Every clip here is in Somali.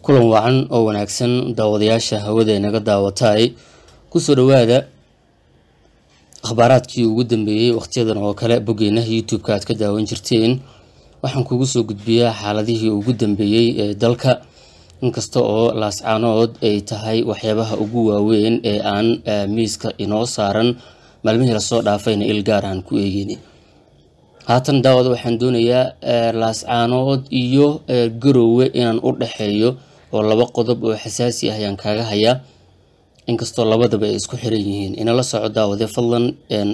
kulan wacan oo wanaagsan daawadayaasha hawada inaga daawataay kusoo dhawaada akhbaaraadkii ugu dambeeyey wakhtiyadan oo kale boggeyna youtube-ka aad ka daawan jirteen waxaan kugu soo gudbiyaa xaaladihii ugu dambeeyey ee dalka inkasta oo laascaanood ay tahay waxyaabaha ugu waaweyn ee aan miiska inoo saaran maalmihii lasoo dhaafayna ilgaar aan ku eegeyni haatan daawad waxaan doonayaa laascaanood iyo garowe inaan u dhexeeyo oo laba qodob oo xasaasi ah ayaan kaaga hayaa inkastoo labadaba ay isku xiran yihiin inala soco daawade fadlan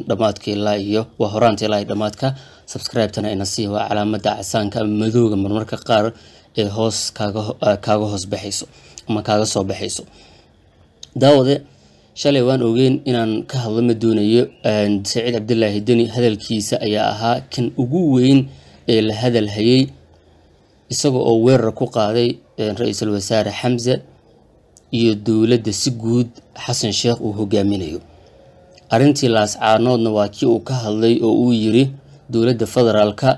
dhamaadka ilaa iyo waa horaanta ilaa dhamaadka subscribe-tana ina sii waa calaamada casaanka ama madooga marmarka qaar ee hoos kaaga hoos baxayso ama kaaga soo baxayso daawade shalay waan ogeyn inaan ka hadlo ma doonayo saciid cabdilaahi deni hadalkiisa ayaa ahaa kan ugu weyn ee la hadal hayay isaga oo weerar ku qaaday ra-iisul wasaare xamse iyo dowladda si guud xasan sheekh uu hogaaminayo arrintii laascaanoodna waa kii uu ka hadlay oo uu yiri dowladda federaalka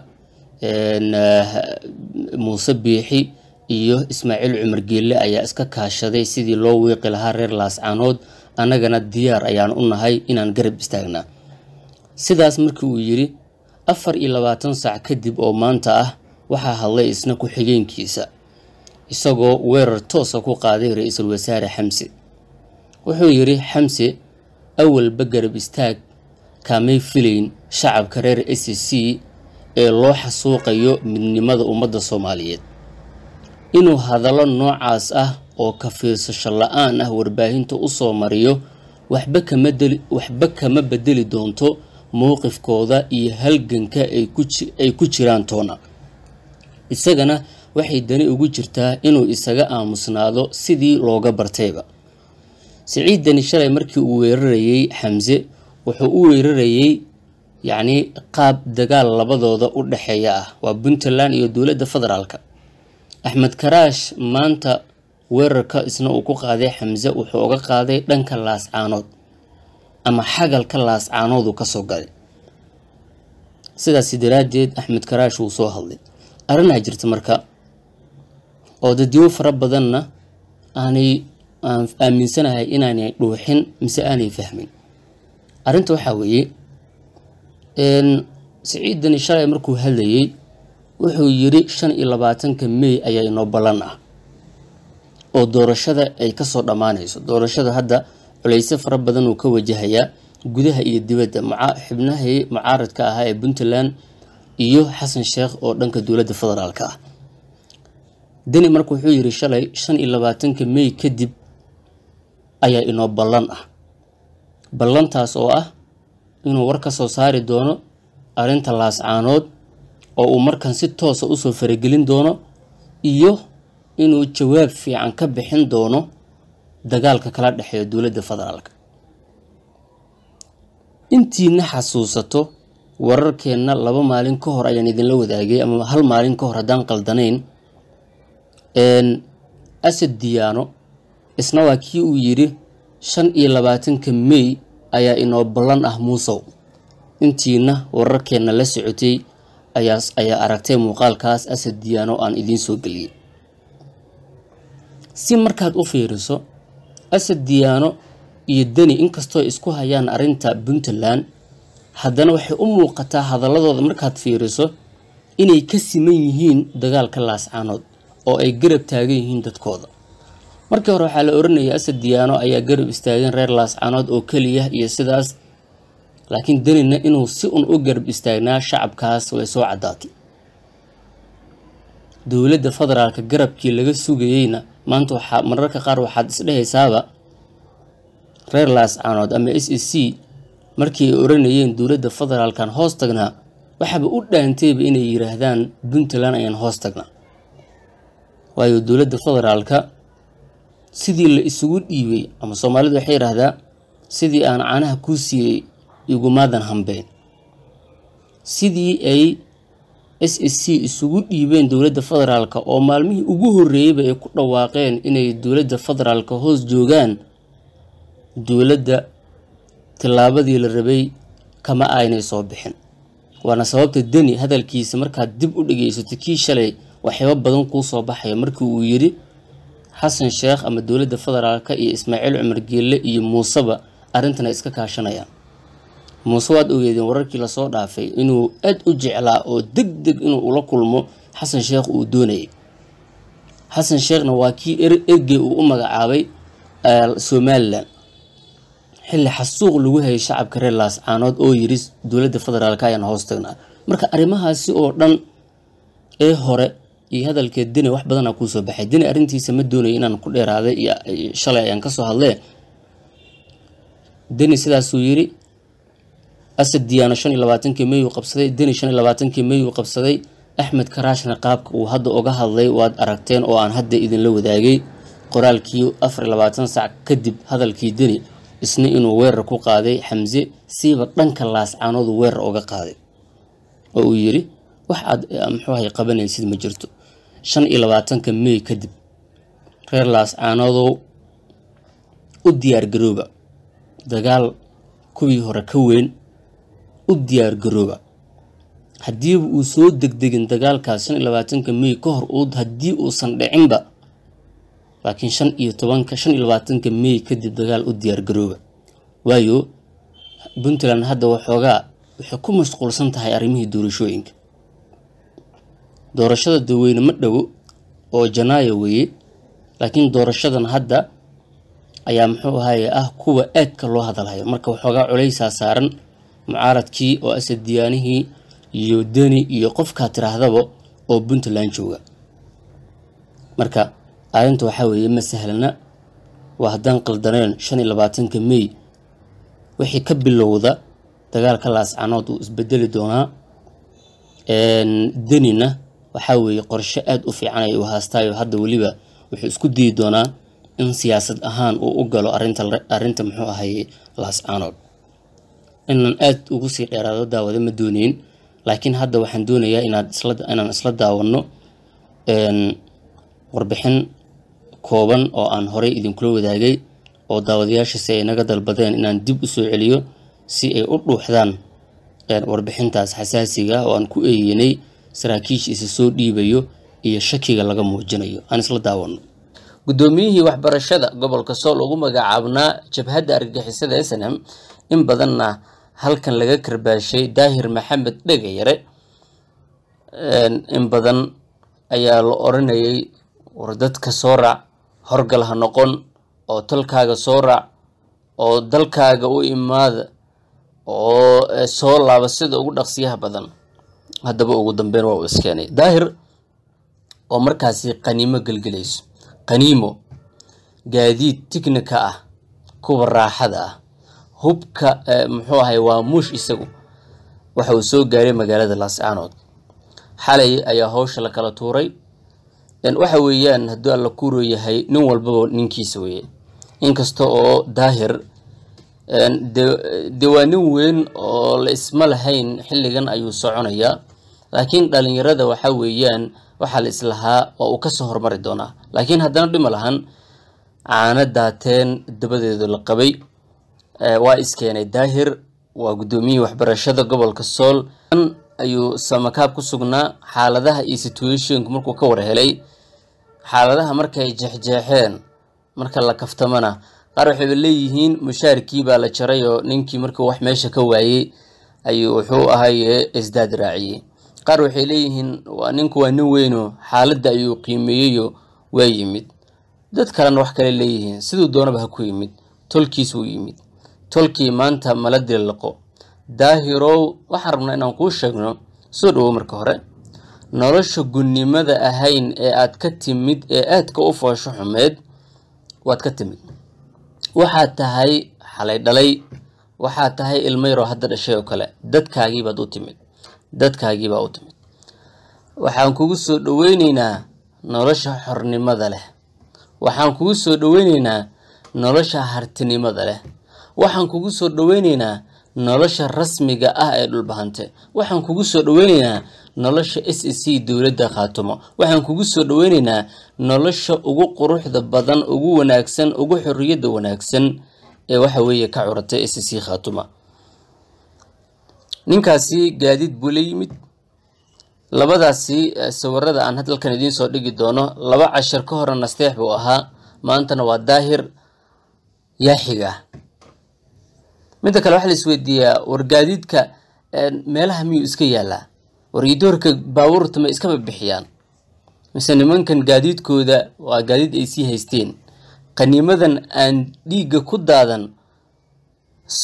muuse biixi iyo ismaaciil cumar geelle ayaa iska kaashaday sidii loo wiiqi lahaa reer laascaanood annagana diyaar ayaan u nahay inaan garab istaagnaa sidaas markii uu yidhi afar iyo labaatan saac kadib oo maanta ah waxaa hadlay isna ku-xigeenkiisa isagoo weerar toosa ku qaaday ra-iisul wasaare xamse wuxuu yidhi xamse awalba garab istaag kaamay filayn shacabka reer s c ee loo xasuuqayo midnimada ummadda soomaaliyeed inuu hadallo noocaas ah oo ka fiirsasho la-aan ah warbaahinta u soo mariyo waxba kama deli waxba kama bedeli doonto mowqifkooda iyo halganka ay ku jiraan toona isagana waxay dani ugu jirtaa inuu isaga aamusnaado sidii looga bartayba siciid dani shalay markii uu weerarayay xamse wuxuu u weerarayay yacnii qaab dagaal labadooda u dhexeeya ah waa puntland iyo dowladda federaalka axmed karaash maanta weerarka isna uu ku qaaday xamse wuxuu uga qaaday dhanka laascaanood ama xagalka laascaanooduu kasoo gaday sidaasi daraaddeed axmed karaash wuu soo hadlay arrinaa jirta marka oo daddiwo fara badanna aanay aaminsanahay inaanay dhuuxin mise aanay fahmin arrinta waxaa weeye siciiddani shalay markuu hadlayey wuxuu yiri shan iyo labaatanka mey ayaa inoo ballan ah oo doorashada ay kasoo dhammaanayso doorashada hadda culayse fara badan uu ka wajahayaa gudaha iyo dibadda xubnahii mucaaradka ahaa ee puntland iyo xasan sheekh oo dhanka dowladda federaalka ah deni marka wuxuu yidhi shalay shan iyo labaatanka mey kadib ayaa inoo ballan ah ballantaas oo ah inuu war ka soo saari doono arrinta laascaanood oo uu markan si toosa usoo faragelin doono iyo inuu jawaab fiican ka bixin doono dagaalka kala dhexeeya dowladda federaalka intiina xasuusato wararkeenna laba maalin ka hor ayaan idinla wadaagay ama hal maalin ka hor haddaan qaldanayn asad diyaano isna waa kii uu yidhi shan iyo labaatanka mey ayaa inoo ballan ah muusow intiina wararkeenna la socotay ayaa aragtay muuqaalkaas asad diyaano aan idiin soo geliyey si markaad u fiiriso asad diyaano iyo deni inkastoo isku hayaan arrinta puntland haddana waxay u muuqataa hadalladooda markaad fiiriso inay ka siman yihiin dagaalka laascaanood oo ay garab taagan yihiin dadkooda markii hore waxaa la oranayay asad diyaano ayaa garab istaageen reer laascanood oo keliya iyo sidaas laakiin danina inuu si un u garab istaagnaa shacabkaas way soo caddaatay dowladda federaalka garabkii laga sugayeyna maanta waxaa mararka qaar waxaad isdhehaysaaba reer laascanood ama s e c markii ay oranayeen dowladda federaalkan hoos tagnaa waxaba u dhaantayba inay yidhaahdaan puntland ayaan hoos tagnaa waayo dowladda federaalka sidii la isugu dhiibay ama soomaalidu waxay yidhaahdaa sidii aan caanaha kuu siiyey igumaadan hambeen sidii ay s s c isugu dhiibeen dowladda federaalka oo maalmihii ugu horreeyeyba ay ku dhawaaqeen inay dowladda federaalka hoos joogaan dowladda tillaabadii la rabay kama aynay soo bixin waana sababta deni hadalkiisa markaad dib u dhegaysato kii shalay waxyaaba badan kuusoo baxaya markii uu yidhi xasan sheekh ama dowladda federaalka iyo ismaaciil cumar geelle iyo muuseba arrintana iska kaashanayaan muuse waad ogeedeen wararkii lasoo dhaafay inuu aad u jeclaa oo deg deg inuu ula kulmo xasan sheekh uu doonayay xasan sheekhna waa kii er-, ergey uu u magacaabay eh, somalilan xilli xasuuq lagu hayay shacabka reer laascaanood oo yiri dowladda federaalka ayaan hoostagnaa marka arrimahaasi oo dhan ee hore iyo hadalkee dine wax badana kuusoo baxay dine arintiisa ma doonayo inaan ku dheeraaday iyo shalay ayaan kasoo hadlee deni sidaasuu yiri asad diyaano shan iyo labaatankii meyuu qabsaday deni shan iyo labaatankii meyuu qabsaday axmed karaashna qaabka uu hadda uga hadlay waad aragteen oo aan hadda idinla wadaagay qoraalkii afar iyo labaatan sac kadib hadalkii deni isna inuu weerar ku qaaday xamse siiba dhanka laascaanoodu weerar uga qaaday oo uu yiri wax aad eh, muxuu ahay qabanaysid ma jirto shan iyo labaatanka mey kadib reer laas-aanadow u diyaargarooba dagaal kuwii hore ka weyn u diyaar garooba haddiiba uu soo degdegin dagaalkaas shan iyo labaatanka mey ka hor haddii uusan dhicinba laakiin shan iyo tobanka shan iyo labaatanka mey kadib dagaal u diyaar garooba waayo puntland hadda waxoogaa waxay ku mashquulsan tahay arrimihii doorashooyinka doorashada daweyne ma dhowo oo janaayo weeye laakiin doorashadan hadda ayaa muxuu ahaye ah kuwa aadka loo hadalhayo marka waxoogaa culeysaa saaran mucaaradkii oo asadiyaanihii iyo deni iyo qofkaa tiraahdaba oo puntland jooga marka arinta waxaa weeye ma sahlana waa haddaan qaldaneen shan iyo labaatanka may wixii ka bilowda dagaalka laascanood uu isbedeli doonaa denina waxaa weeye qorshe aad u fiican ay u haastaayo hadda weliba wuxuu isku dayi doonaa in siyaasad ahaan uu u galo arinta arrinta muxuu ahaye laascaanood inaan aad ugu sii dheeraado daawada ma doonayn laakiin hadda waxaan doonayaa inaad isla inaan isla daawanno warbixin kooban oo aan horey idinkula wadaagay oo daawadayaashiisi ay naga dalbadeen inaan dib u soo celiyo si ay u dhuuxdaan warbixintaas xasaasiga ah oo aan ku eeyeynay saraakiisha isa soo dhiibayo iyo shakiga laga muujinayo aan isla daawano guddoomiyihii waxbarashada gobolka sool ugu magacaabnaa jabhadda argagixisada snm in badanna halkan laga karbaashay daahir maxamed dhega yare in badan ayaa la oranayay war dadka soo raac horgal ha noqon oo talkaaga soo raac oo dalkaaga u imaada oo eh, soo laaba sida ugu dhaqsiyaha badan haddaba ugu dambeyn waa uu iskeenay daahir oo markaasi qaniimo gelgelayso qaniimo gaadiid tignika ah kuwa raaxada ah hubka eh, muxuu ahay waa muush isagu waxa uu soo gaaray magaalada laascaanood xalay ayaa howsha la kala tuuray waxa weeyaan hadduu alla kuuroo yahay nin walbaba ninkiisa weeye inkasta oo daahir dee eh, waa weyn oo la isma lahayn xilligan ayuu soconayaa laakiin dhalinyarada waxa weeyaan waxaa la islahaa waa uu kasoo horumari doonaa laakiin haddana dhima lahan caana daateen dabadeedu la qabay waa iskeenay daahir waa gudoomiyihii waxbarashada gobolka sool ayuu samakaab ku sugnaa xaaladaha iyo situationku markuu ka war helay xaaladaha markay jeexjeexeen marka la kaftamana qaar waxayba leeyihiin mushaarkii baa la jaray oo ninkii markuu wax meesha ka waayey ayuu wuxuu ahaye isdaad raaciyey qaar waxay leeyihiin waa ninku waa nin weyno xaaladda ayuu qiimeeyeyo waa yimid dad kalena wax kale leeyihiin siduu doonaba ha ku yimid tolkiisuu yimid tolkii maanta mala dilliqo daahirow waxaan rabnaa inaan kuu sheegno soo dhowo marka hore nolosha gunnimada ahayn ee aad ka timid ee aadka u foosho xumeed waad ka timid waxaad tahay xalay dhalay waxaad tahay ilma hadda dhashay oo kale dadkaagiibaad u timid dadkaagii baa u timid waxaan kugu soo dhoweynaynaa nolosha xornimada leh waxaan kugu soo dhoweynaynaa nolosha hartinimada leh waxaan kugu soo dhoweynaynaa nolosha rasmiga ah ee dhulbahante waxaan kugu soo dhoweynaynaa nolosha s e c dowladda khaatumo waxaan kugu soo dhoweynaynaa nolosha ugu quruxda badan ugu wanaagsan ugu xorriyadda wanaagsan ee waxa weeye ka curatay s e c khaatuma ninkaasi gaadiid buu la yimid labadaasi eh, sawirada aan hadalkan idiin soo dhigi doono laba cashar ka hore nasteex buu ahaa maantana waa daahir yaaxiga midda kale waxaa la isweydiiyaa war gaadiidka eh, meelaha miyuu iska yaalaa war idoorka baabuurta ma iskaba bixiyaan mise nimankan gaadiidkooda waa gaadiid ay sii haysteen qaniimadan aan dhiigga ku daadan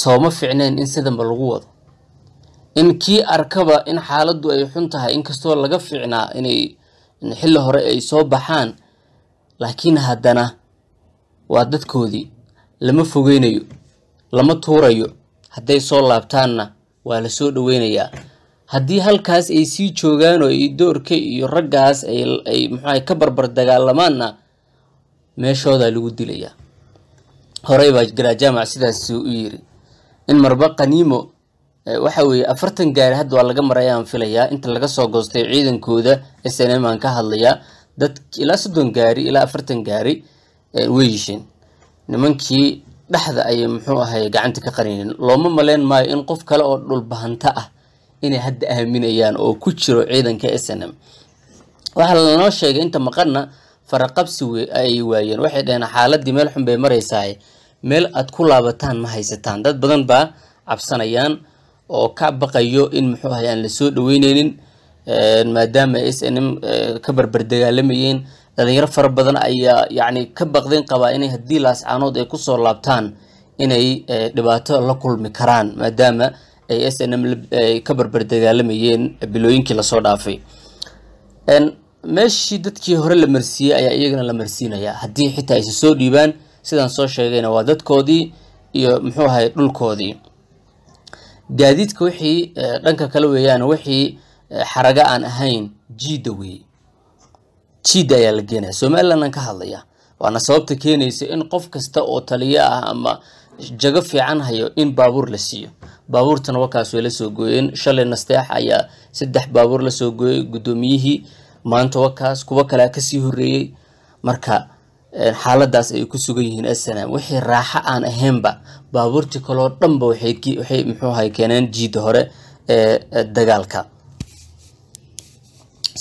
sooma ficneyn in sidanba lagu wado in kii arkaba in xaaladdu ay xun tahay inkastoo laga fiicnaa inay xilli hore ay soo baxaan laakiin haddana waa dadkoodii lama fogeynayo lama tuurayo hadday soo laabtaanna waa la soo dhoweynayaa haddii halkaas ay sii joogaan oo ay doorka iyo raggaas ay muxuaha ka barbar dagaalamaanna meeshoodaa lagu dilayaa horey baa garajaamac sidaas u yiri in marba qaniimo Eh, waxa weeye afartan gaari hadda waa laga maray ayaan filayaa inta laga soo goostay ciidankooda snm aan ka hadlayaa dad ilaa soddon gaari ilaa afartan gaari eh, way yisheen nimankii dhexda ayay muxuu ahay gacanta ka qarineen looma maleyn maayo in qof kale oo dhulbahanta ah inay hadda aaminayaan oo ku jiro ciidanka m waxaa lanoo sheegay inta maqanna faraqabsi ay waayeen waxay dhaheen xaaladii meel xun bay maraysahay meel aad ku laabataan ma haysataan dad badan baa cabsanayaan oo ka baqayo in muxuu ahay aan lasoo dhaweyneynin maadaama s n m ka barberdagaalamayeen dhalinyaro fara badan ayaa yani ka baqdeen qabaa inay haddii laascaanood ay kusoo laabtaan inay dhibaato la kulmi karaan maadaama ay s n m ka barberdagaalamayeen bilooyinkii lasoo dhaafay meeshii dadkii hore la marsiiyey ayaa iyagana la marsiinaya haddii xitaa aysa soo dhiibaan sidaan soo sheegayna waa dadkoodii iyo muxuu ahay dhulkoodii gaadiidka wixii eh, dhanka kale weeyaan wixii eh, xaraga aan ahayn jiida weeye jiidda ayaa la geenaya somalilandan ka hadlaya waana sababta keenaysa in qof kasta oo taliya ah ama jago fiican hayo in baabuur la siiyo baabuurtana wakaas way lasoo gooyeen shalay nasteex ayaa saddex baabuur lasoo gooyey gudoomiyihii maanta wakaas kuwo kalea kasii horeeyey marka eh, xaaladaas ay ku sugan yihiin asanaam wixii raaxa aan ahaynba baabuurtii kaloo dhanba waxay muxuu ahay keeneen jiida hore ee dagaalka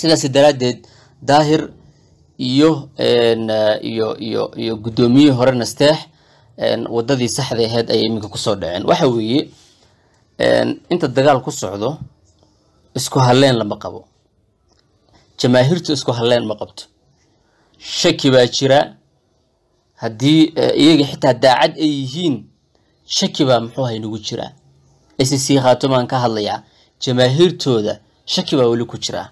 sidaasi daraaddeed daahir iyo iyo iyo iyo guddoomiyihii hore nasteex waddadii saxda ahayd ayay iminka kusoo dhaceen waxa weeye inta dagaal ku socdo isku halleyn lama qabo jamaahiirtu isku halleyn ma qabto shaki baa jira haddii iyaga xitaa daacad ay yihiin shaki baa muxuu ahay nagu jiraa icc khaatumaan ka hadlayaa jamaahiirtooda shaki baa weli ku jiraa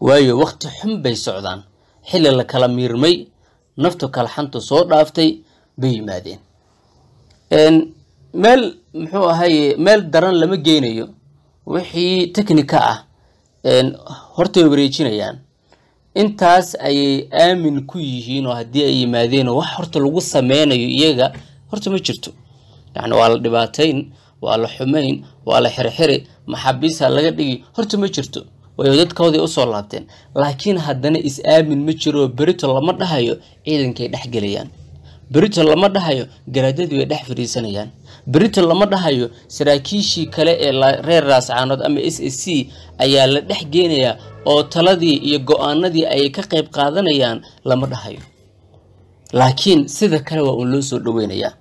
waayo wakhti xun bay socdaan xilli la kala miirmay naftu kalxantu soo dhaaftay bay yimaadeen meel muxuu ahaye meel daran lama geynayo wixii technika ah hortay wareejinayaan intaas ayay aamin ku yihiin oo haddii ay yimaadeen oo wax horta lagu sameynayo iyaga horta ma jirto yani waa la dhibaatayn waa la xumayn waa la xirxiri maxaabiista laga dhigi horta ma jirto wayo dadkoodii usoo laabteen laakiin haddana is-aamin ma jiroo berito lama dhahayo ciidankay dhexgelayaan berito lama dhahayo garaadadii way dhex fadhiisanayaan berito lama dhahayo saraakiishii kale ee reer raascaanood ama s s c ayaa la dhex geenayaa oo taladii iyo go-aanadii ay ka qayb qaadanayaan lama dhahayo laakiin sida kale waa uun loo soo dhaweynayaa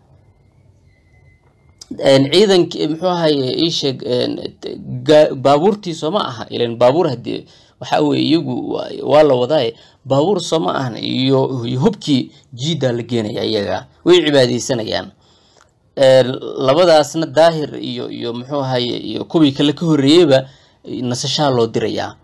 ciidank muxuu ahaye iisheeg baabuurtii soo ma aha ilan baabuur hadee waxa weye iyagu waa la wadaaye baabuur soo ma ahan iyo hubkii jiiddaa la geenaya iyaga way cibaadeysanayaan labadaasna daahir iyo iyo muxuu ahaye iyo kuwii kale ka horreeyeyba nasashaa loo dirayaa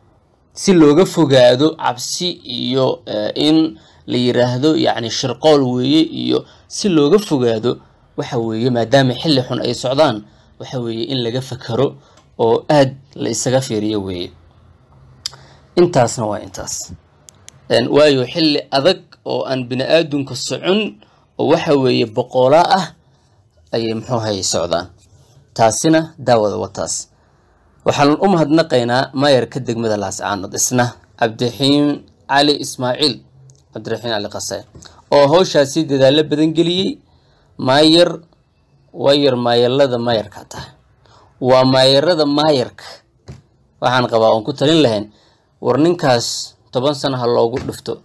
si looga fogaado cabsi iyo eh, in la yiraahdo yacni shirqool weeye iyo si looga fogaado waxa weeye maadaama xilli xun ay socdaan waxa weeye in laga fakaro oo aad la isaga fiiriyo weeye intaasna waa intaas waayo xilli adag oo aan bini-aadamka socon oo waxa weeye boqolaa ah ayay muxuuhay socdaan taasina daawada wataas waxaan u mahadnaqaynaa maayarka degmada laascaanood isna cabdiraxiim cali ismaaciil cabdiraxiim cali qase oo howshaasi dadaallo badan geliyey maayar waa yar maayarlada maayarkaa tahay waa maayarada maayarka waxaan qabaa oon ku talin lahayn war ninkaas toban sana ha loogu dhufto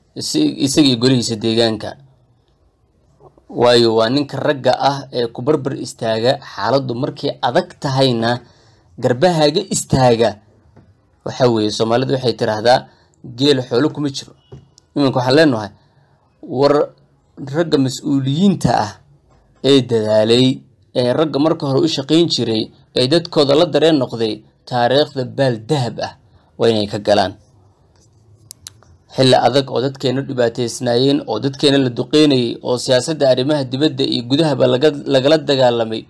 isagii golihiisa deegaanka waayo waa ninka ragga ah ee ku barbar istaaga xaaladdu markay adag tahayna garbahaaga istaaga waxa weeye soomaalidu waxay tiraahdaa geel xoolo kuma jiro iminka waxaan leenahay war ragga mas-uuliyiinta ah ee dadaalay ee ragga marka hore u shaqayn jiray ee dadkooda la dareen noqday taariikhda baal dahab ah waa inay ka galaan xilli adag oo dadkeenna dhibaataysnaayeen oo dadkeena la duqeynayay oo siyaasadda arrimaha dibadda iyo gudahaba lagala dagaalamay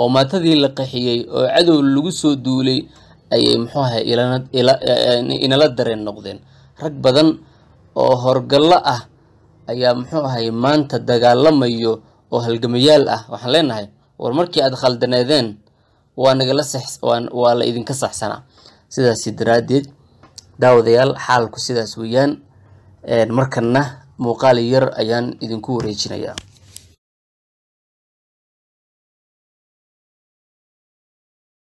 oo maatadii la qaxiyey oo cadow lagu soo duulay ayay muxuu ahay inala dareen noqdeen rag badan oo horgallo ah ayaa muxuu ahay maanta dagaalamayo oo halgamayaal ah waxaan leenahay war markii aad khaldanaadeen waa nagala waa la idinka saxsanaa sidaasi daraaddeed daawadayaal xaalku sidaas weeyaan markana muuqaal yar ayaan idinku wareejinayaa